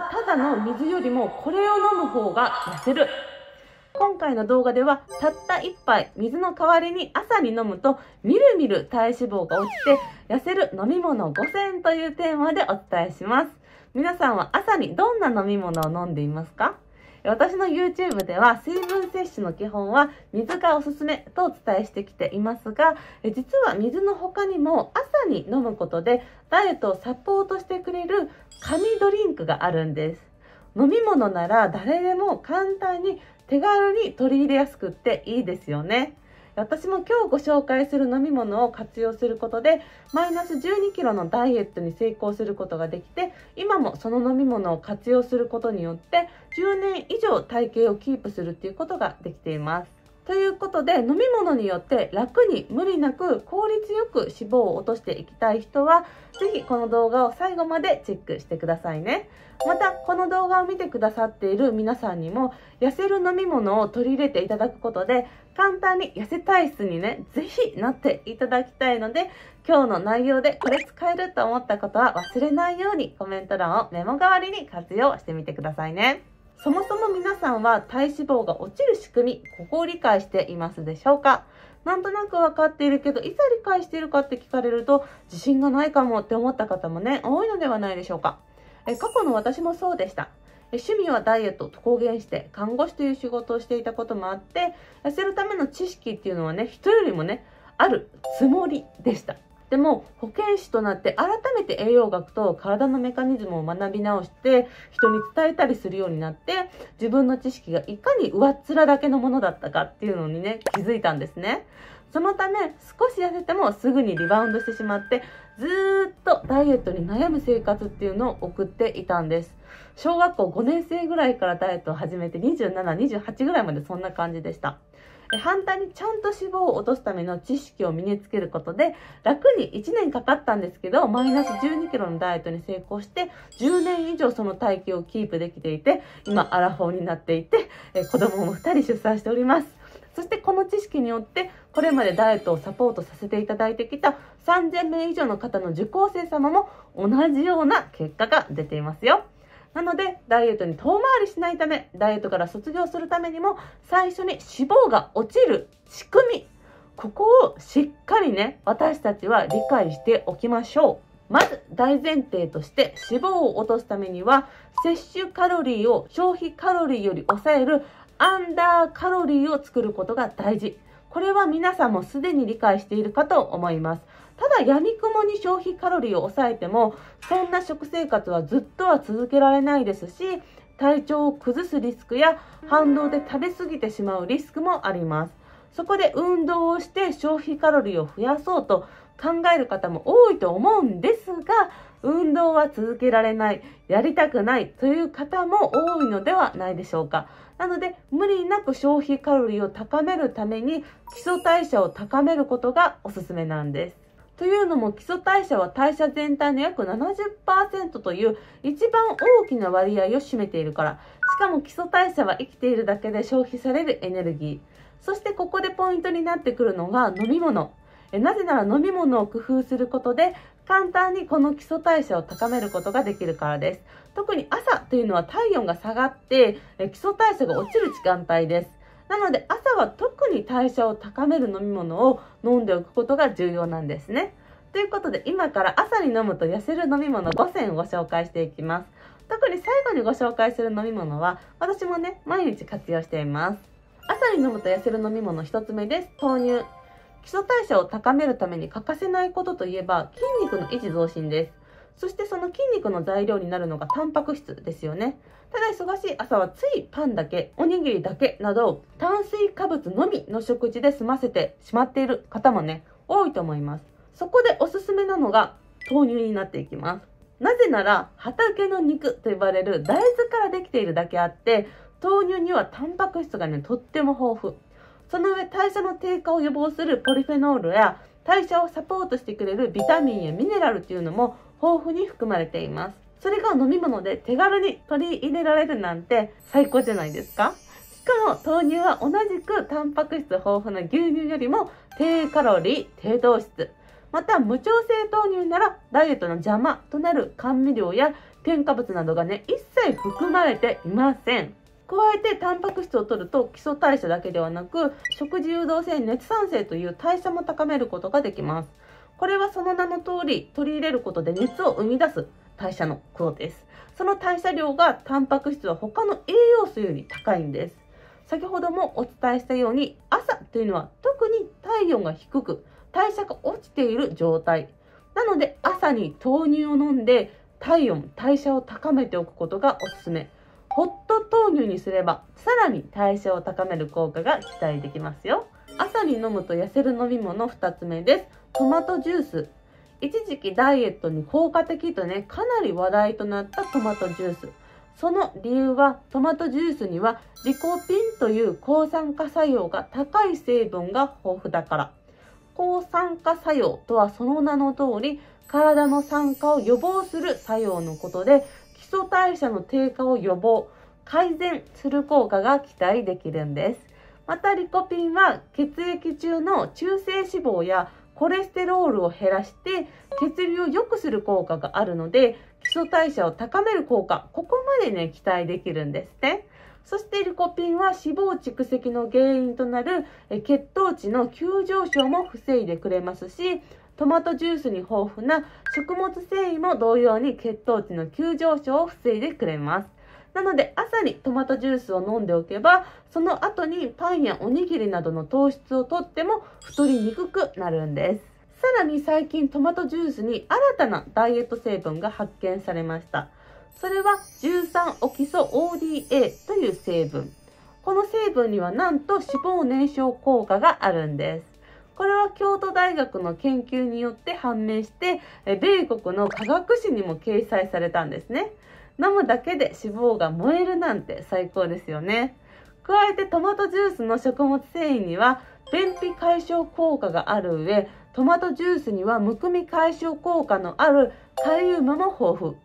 ただの水よりもこれを飲む方が痩せる。今回の動画ではたった1杯水の代わりに朝に飲むとみるみる体脂肪が落ちて痩せる飲み物5選というテーマでお伝えします。皆さんは朝にどんな飲み物を飲んでいますか私の YouTube では水分摂取の基本は水がおすすめとお伝えしてきていますが、実は水の他にも朝に飲むことでダイエットをサポートしてくれる紙ドリンクがあるんです。飲み物なら誰でも簡単に手軽に取り入れやすくっていいですよね。私も今日ご紹介する飲み物を活用することでマイナス1 2キロのダイエットに成功することができて今もその飲み物を活用することによって10年以上体型をキープするっていうことができていますということで飲み物によって楽に無理なく効率よく脂肪を落としていきたい人は是非この動画を最後までチェックしてくださいねまたこの動画を見てくださっている皆さんにも痩せる飲み物を取り入れていただくことで簡単に痩せ体質にね是非なっていただきたいので今日の内容でこれ使えると思ったことは忘れないようにコメント欄をメモ代わりに活用してみてくださいね。そもそも皆さんは体脂肪が落ちる仕組み、ここを理解していますでしょうかなんとなく分かっているけど、いざ理解しているかって聞かれると、自信がないかもって思った方もね、多いのではないでしょうか。え過去の私もそうでした。趣味はダイエットと公言して看護師という仕事をしていたこともあって痩せるための知識っていうのはね人よりもねあるつもりでしたでも保健師となって改めて栄養学と体のメカニズムを学び直して人に伝えたりするようになって自分の知識がいかに上っ面だけのものだったかっていうのにね気づいたんですね。そのため少し痩せてもすぐにリバウンドしてしまってずっとダイエットに悩む生活っていうのを送っていたんです小学校5年生ぐらいからダイエットを始めて2728ぐらいまでそんな感じでした反対にちゃんと脂肪を落とすための知識を身につけることで楽に1年かかったんですけどマイナス1 2キロのダイエットに成功して10年以上その体型をキープできていて今アラフォーになっていて子供も2人出産しておりますそしてこの知識によってこれまでダイエットをサポートさせていただいてきた3000名以上の方の受講生様も同じような結果が出ていますよなので、ダイエットに遠回りしないため、ダイエットから卒業するためにも、最初に脂肪が落ちる仕組み、ここをしっかりね、私たちは理解しておきましょう。まず、大前提として、脂肪を落とすためには、摂取カロリーを消費カロリーより抑えるアンダーカロリーを作ることが大事。これは皆さんもすでに理解しているかと思います。ただやみくもに消費カロリーを抑えてもそんな食生活はずっとは続けられないですし体調を崩すリスクや反動で食べ過ぎてしまうリスクもありますそこで運動をして消費カロリーを増やそうと考える方も多いと思うんですが運動は続けられないやりたくないという方も多いのではないでしょうかなので無理なく消費カロリーを高めるために基礎代謝を高めることがおすすめなんですというのも基礎代謝は代謝全体の約70%という一番大きな割合を占めているからしかも基礎代謝は生きているだけで消費されるエネルギーそしてここでポイントになってくるのが飲み物えなぜなら飲み物を工夫することで簡単にこの基礎代謝を高めることができるからです特に朝というのは体温が下がってえ基礎代謝が落ちる時間帯ですなので朝は特に代謝を高める飲み物を飲んでおくことが重要なんですね。ということで今から朝に飲むと痩せる飲み物5選をご紹介していきます。特に最後にご紹介する飲み物は私もね毎日活用しています朝に飲むと痩せる飲み物1つ目です豆乳基礎代謝を高めるために欠かせないことといえば筋肉の維持増進ですそしてその筋肉の材料になるのがタンパク質ですよねただ忙しい朝はついパンだけ、おにぎりだけなど、炭水化物のみの食事で済ませてしまっている方もね、多いと思います。そこでおすすめなのが豆乳になっていきます。なぜなら、畑の肉と呼ばれる大豆からできているだけあって、豆乳にはタンパク質がね、とっても豊富。その上、代謝の低下を予防するポリフェノールや、代謝をサポートしてくれるビタミンやミネラルというのも豊富に含まれています。それが飲み物で手軽に取り入れられるなんて最高じゃないですかしかも豆乳は同じくタンパク質豊富な牛乳よりも低カロリー、低糖質。また無調整豆乳ならダイエットの邪魔となる甘味料や添加物などがね、一切含まれていません。加えてタンパク質を摂ると基礎代謝だけではなく食事誘導性熱産生という代謝も高めることができますこれはその名の通り取り入れることで熱を生み出す代謝の黒です。その代謝量がタンパク質は他の栄養素より高いんです。先ほどもお伝えしたように朝というのは特に体温が低く代謝が落ちている状態なので朝に豆乳を飲んで体温代謝を高めておくことがおすすめホット豆乳にすればさらに代謝を高める効果が期待できますよ朝に飲むと痩せる飲み物2つ目ですトマトジュース一時期ダイエットに効果的とね、かなり話題となったトマトジュース。その理由はトマトジュースにはリコピンという抗酸化作用が高い成分が豊富だから。抗酸化作用とはその名の通り、体の酸化を予防する作用のことで、基礎代謝の低下を予防、改善する効果が期待できるんです。またリコピンは血液中の中性脂肪やコレステロールを減らして血流を良くする効果があるので基礎代謝を高める効果ここまでね期待できるんですねそしてリコピンは脂肪蓄積の原因となる血糖値の急上昇も防いでくれますしトマトジュースに豊富な食物繊維も同様に血糖値の急上昇を防いでくれますなので朝にトマトジュースを飲んでおけばその後にパンやおにぎりなどの糖質をとっても太りにくくなるんですさらに最近トマトジュースに新たなダイエット成分が発見されました。それは13オキソ ODA という成分。この成分にはなんと脂肪燃焼効果があるんです。これは京都大学の研究によって判明して、米国の科学誌にも掲載されたんですね。飲むだけで脂肪が燃えるなんて最高ですよね加えてトマトジュースの食物繊維には便秘解消効果がある上トマトジュースにはむくみ解消効果のあるカリウムも豊富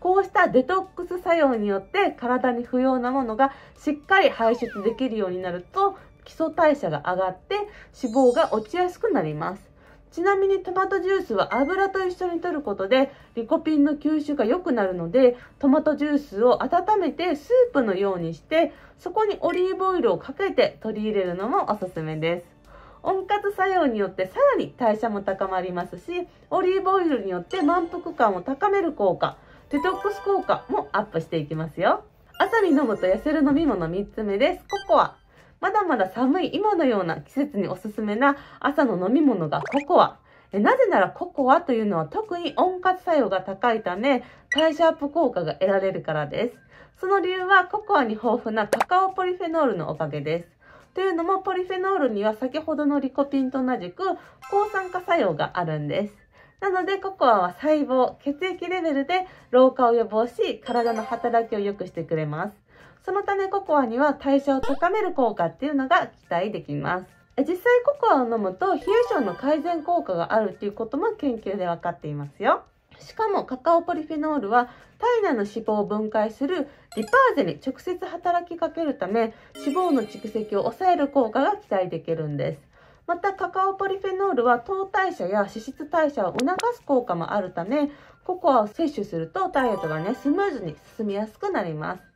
こうしたデトックス作用によって体に不要なものがしっかり排出できるようになると基礎代謝が上がって脂肪が落ちやすくなりますちなみにトマトジュースは油と一緒に摂ることでリコピンの吸収が良くなるのでトマトジュースを温めてスープのようにしてそこにオリーブオイルをかけて取り入れるのもおすすめです温活作用によってさらに代謝も高まりますしオリーブオイルによって満腹感を高める効果デトックス効果もアップしていきますよ朝に飲むと痩せる飲み物3つ目ですココアまだまだ寒い今のような季節におすすめな朝の飲み物がココア。なぜならココアというのは特に温活作用が高いため、代謝アップ効果が得られるからです。その理由はココアに豊富なカカオポリフェノールのおかげです。というのもポリフェノールには先ほどのリコピンと同じく抗酸化作用があるんです。なのでココアは細胞、血液レベルで老化を予防し、体の働きを良くしてくれます。そのためココアには代謝を高める効果っていうのが期待できます。実際ココアを飲むと冷え性の改善効果があるっていうことも研究で分かっていますよしかもカカオポリフェノールは体内の脂肪を分解するリパーゼに直接働きかけるため脂肪の蓄積を抑える効果が期待できるんですまたカカオポリフェノールは糖代謝や脂質代謝を促す効果もあるためココアを摂取するとダイエットがねスムーズに進みやすくなります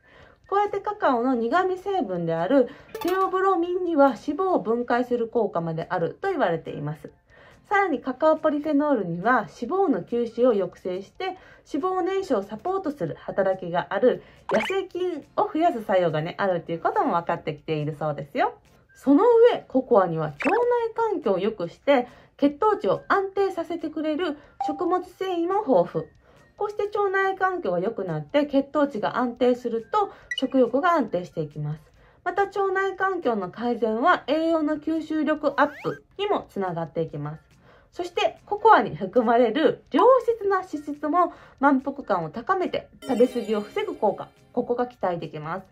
加えてカカオの苦味成分であるテオブロミンには脂肪を分解する効果まであると言われています。さらにカカオポリフェノールには脂肪の吸収を抑制して脂肪燃焼をサポートする働きがある野生菌を増やす作用がねあるということも分かってきているそうですよ。その上ココアには腸内環境を良くして血糖値を安定させてくれる食物繊維も豊富。こうして腸内環境が良くなって血糖値が安定すると食欲が安定していきます。また腸内環境の改善は栄養の吸収力アップにもつながっていきます。そしてココアに含まれる良質な脂質も満腹感を高めて食べ過ぎを防ぐ効果、ここが期待できます。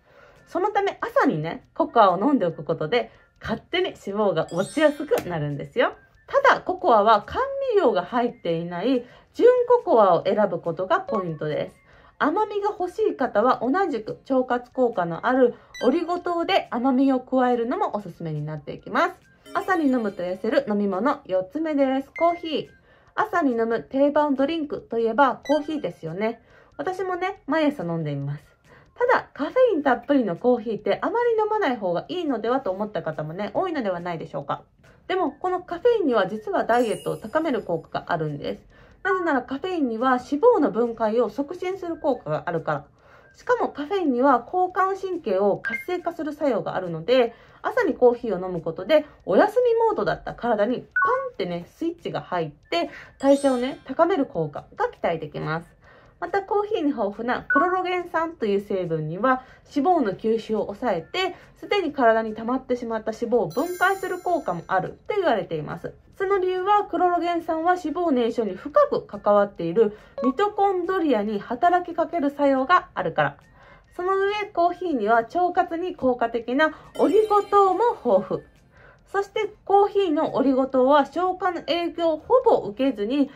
そのため朝にね、ココアを飲んでおくことで勝手に脂肪が落ちやすくなるんですよ。ただココアは甘味料が入っていない純ココアを選ぶことがポイントです。甘みが欲しい方は同じく腸活効果のあるオリゴ糖で甘みを加えるのもおすすめになっていきます。朝に飲むと痩せる飲み物4つ目です。コーヒー。朝に飲む定番ドリンクといえばコーヒーですよね。私もね、毎朝飲んでいます。ただ、カフェインたっぷりのコーヒーってあまり飲まない方がいいのではと思った方もね、多いのではないでしょうか。でも、このカフェインには実はダイエットを高める効果があるんです。なぜならカフェインには脂肪の分解を促進する効果があるから。しかもカフェインには交感神経を活性化する作用があるので、朝にコーヒーを飲むことで、お休みモードだった体にパンってね、スイッチが入って、代謝をね、高める効果が期待できます。またコーヒーに豊富なクロロゲン酸という成分には脂肪の吸収を抑えてすでに体に溜まってしまった脂肪を分解する効果もあると言われていますその理由はクロロゲン酸は脂肪燃焼に深く関わっているミトコンドリアに働きかける作用があるからその上コーヒーには腸活に効果的なオリゴ糖も豊富そしてコーヒーのオリゴ糖は消化の影響をほぼ受けずに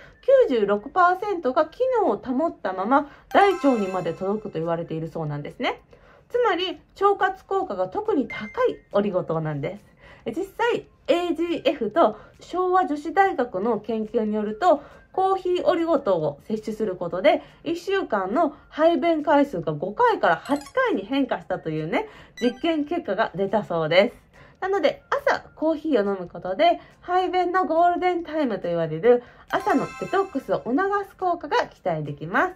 96%が機能を保ったまま大腸にまで届くと言われているそうなんですね。つまり腸活効果が特に高いオリゴ糖なんです。実際 AGF と昭和女子大学の研究によるとコーヒーオリゴ糖を摂取することで1週間の排便回数が5回から8回に変化したというね実験結果が出たそうです。なので、朝コーヒーを飲むことで、排便のゴールデンタイムと言われる朝のデトックスを促す効果が期待できます。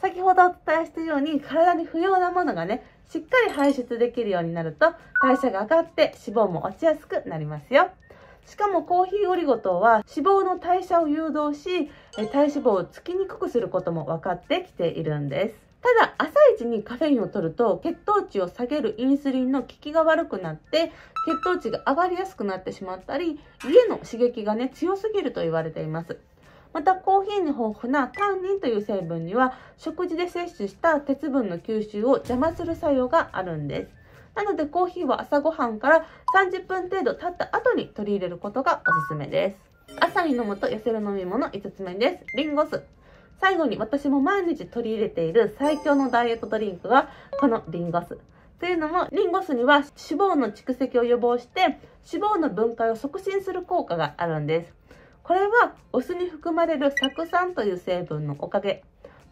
先ほどお伝えしたように、体に不要なものがね、しっかり排出できるようになると、代謝が上がって脂肪も落ちやすくなりますよ。しかもコーヒーオリゴ糖は脂肪の代謝を誘導し、体脂肪をつきにくくすることも分かってきているんです。ただ、日にカフェインを取ると血糖値を下げるインスリンの効きが悪くなって血糖値が上がりやすくなってしまったり家の刺激がね強すぎると言われていますまたコーヒーに豊富なタンニンという成分には食事で摂取した鉄分の吸収を邪魔する作用があるんですなのでコーヒーは朝ごはんから30分程度経った後に取り入れることがおすすめです朝に飲むと痩せる飲み物5つ目ですリンゴ酢最後に私も毎日取り入れている最強のダイエットドリンクがこのリンゴ酢。というのもリンゴ酢には脂肪の蓄積を予防して脂肪の分解を促進する効果があるんです。これはお酢に含まれる酢酸という成分のおかげ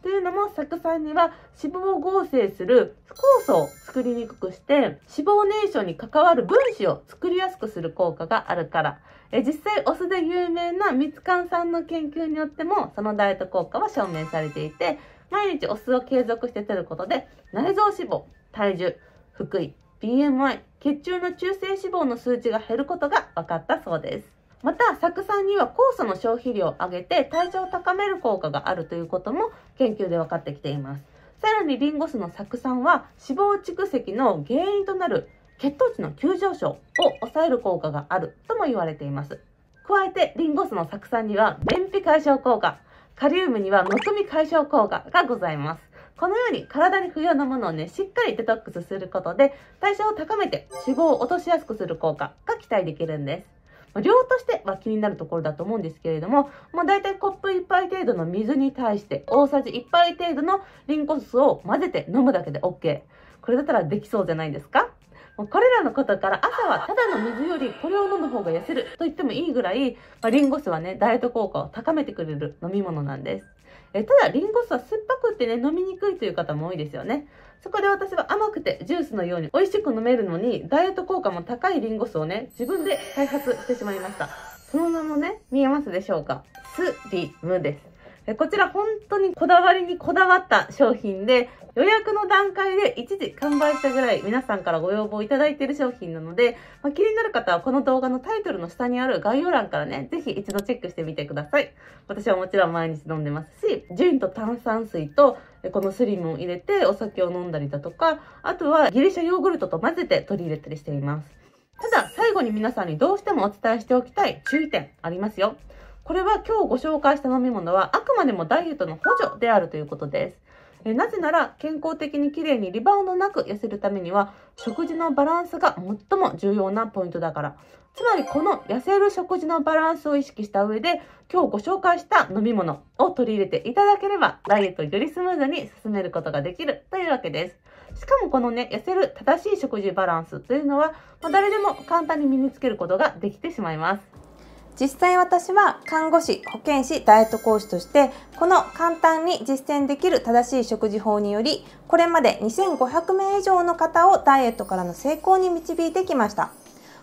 というのも酢酸には脂肪を合成する酵素を作りにくくして脂肪燃焼に関わる分子を作りやすくする効果があるから。え実際お酢で有名なミツカン酸の研究によってもそのダイエット効果は証明されていて毎日お酢を継続して摂ることで内臓脂肪、体重、腹囲、BMI、血中の中性脂肪の数値が減ることが分かったそうです。また、酢酸には酵素の消費量を上げて体調を高める効果があるということも研究で分かってきています。さらにリンゴ酢の酢酸は脂肪蓄積の原因となる血糖値の急上昇を抑える効果があるとも言われています。加えてリンゴ酢の酢酸には便秘解消効果、カリウムにはむくみ解消効果がございます。このように体に不要なものをね、しっかりデトックスすることで代謝を高めて脂肪を落としやすくする効果が期待できるんです。量としては気になるところだと思うんですけれども、もう大体コップ1杯程度の水に対して大さじ1杯程度のリンゴ酢を混ぜて飲むだけで OK。これだったらできそうじゃないですかもうこれらのことから朝はただの水よりこれを飲む方が痩せると言ってもいいぐらい、まあ、リンゴ酢はね、ダイエット効果を高めてくれる飲み物なんです。えただ、リンゴ酢は酸っぱくってね、飲みにくいという方も多いですよね。そこで私は甘くてジュースのように美味しく飲めるのに、ダイエット効果も高いリンゴ酢をね、自分で開発してしまいました。その名もね、見えますでしょうかスリムです。こちら本当にこだわりにこだわった商品で、予約の段階で一時完売したぐらい皆さんからご要望いただいている商品なので、まあ、気になる方はこの動画のタイトルの下にある概要欄からね、ぜひ一度チェックしてみてください。私はもちろん毎日飲んでますし、ジュンと炭酸水とこのスリムを入れてお酒を飲んだりだとか、あとはギリシャヨーグルトと混ぜて取り入れたりしています。ただ、最後に皆さんにどうしてもお伝えしておきたい注意点ありますよ。これは今日ご紹介した飲み物はあくまでもダイエットの補助であるということです。えなぜなら健康的に綺麗にリバウンドなく痩せるためには食事のバランスが最も重要なポイントだからつまりこの痩せる食事のバランスを意識した上で今日ご紹介した飲み物を取り入れていただければダイエットをよりスムーズに進めることができるというわけですしかもこのね痩せる正しい食事バランスというのは、まあ、誰でも簡単に身につけることができてしまいます実際私は看護師保健師ダイエット講師としてこの簡単に実践できる正しい食事法によりこれまで2500名以上の方をダイエットからの成功に導いてきました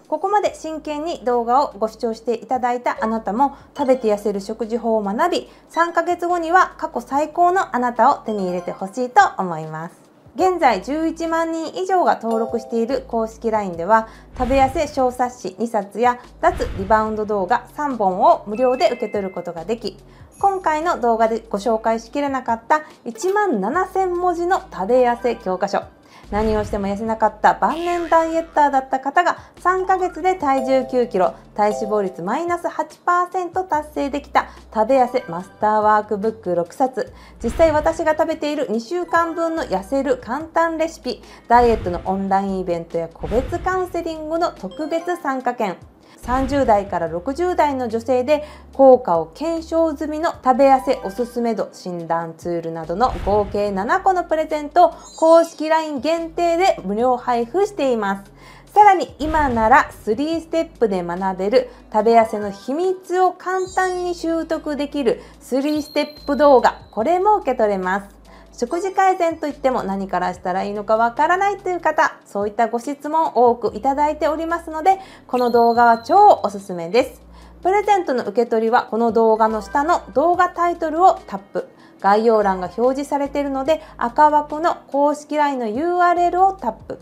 ここまで真剣に動画をご視聴していただいたあなたも食べて痩せる食事法を学び3ヶ月後には過去最高のあなたを手に入れてほしいと思います現在11万人以上が登録している公式 LINE では食べ痩せ小冊子2冊や脱リバウンド動画3本を無料で受け取ることができ今回の動画でご紹介しきれなかった1万7000文字の食べ痩せ教科書何をしても痩せなかった晩年ダイエッターだった方が3ヶ月で体重9キロ体脂肪率マイナス8%達成できた食べ痩せマスターワークブック6冊実際私が食べている2週間分の痩せる簡単レシピダイエットのオンラインイベントや個別カウンセリングの特別参加券30代から60代の女性で効果を検証済みの食べ痩せおすすめ度診断ツールなどの合計7個のプレゼントを公式 LINE 限定で無料配布しています。さらに今なら3ステップで学べる食べ痩せの秘密を簡単に習得できる3ステップ動画、これも受け取れます。食事改善といっても何からしたらいいのかわからないという方そういったご質問多くいただいておりますのでこの動画は超おすすめですプレゼントの受け取りはこの動画の下の動画タイトルをタップ概要欄が表示されているので赤枠の公式 LINE の URL をタップ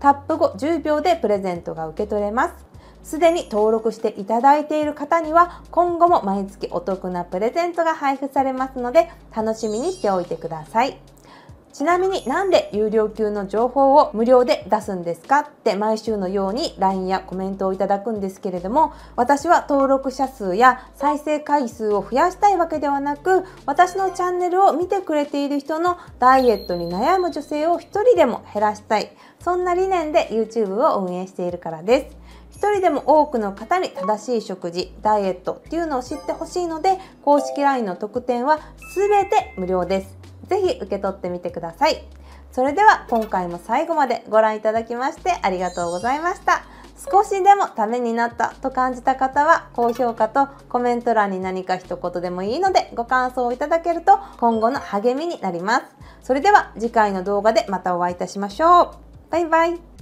タップ後10秒でプレゼントが受け取れますすでに登録していただいている方には今後も毎月お得なプレゼントが配布されますので楽しみにしておいてください。ちなみになんで有料級の情報を無料で出すんですかって毎週のように LINE やコメントをいただくんですけれども私は登録者数や再生回数を増やしたいわけではなく私のチャンネルを見てくれている人のダイエットに悩む女性を1人でも減らしたいそんな理念で YouTube を運営しているからです。一人でも多くの方に正しい食事ダイエットっていうのを知ってほしいので公式 LINE の特典は全て無料です是非受け取ってみてくださいそれでは今回も最後までご覧いただきましてありがとうございました少しでもためになったと感じた方は高評価とコメント欄に何か一言でもいいのでご感想をいただけると今後の励みになりますそれでは次回の動画でまたお会いいたしましょうバイバイ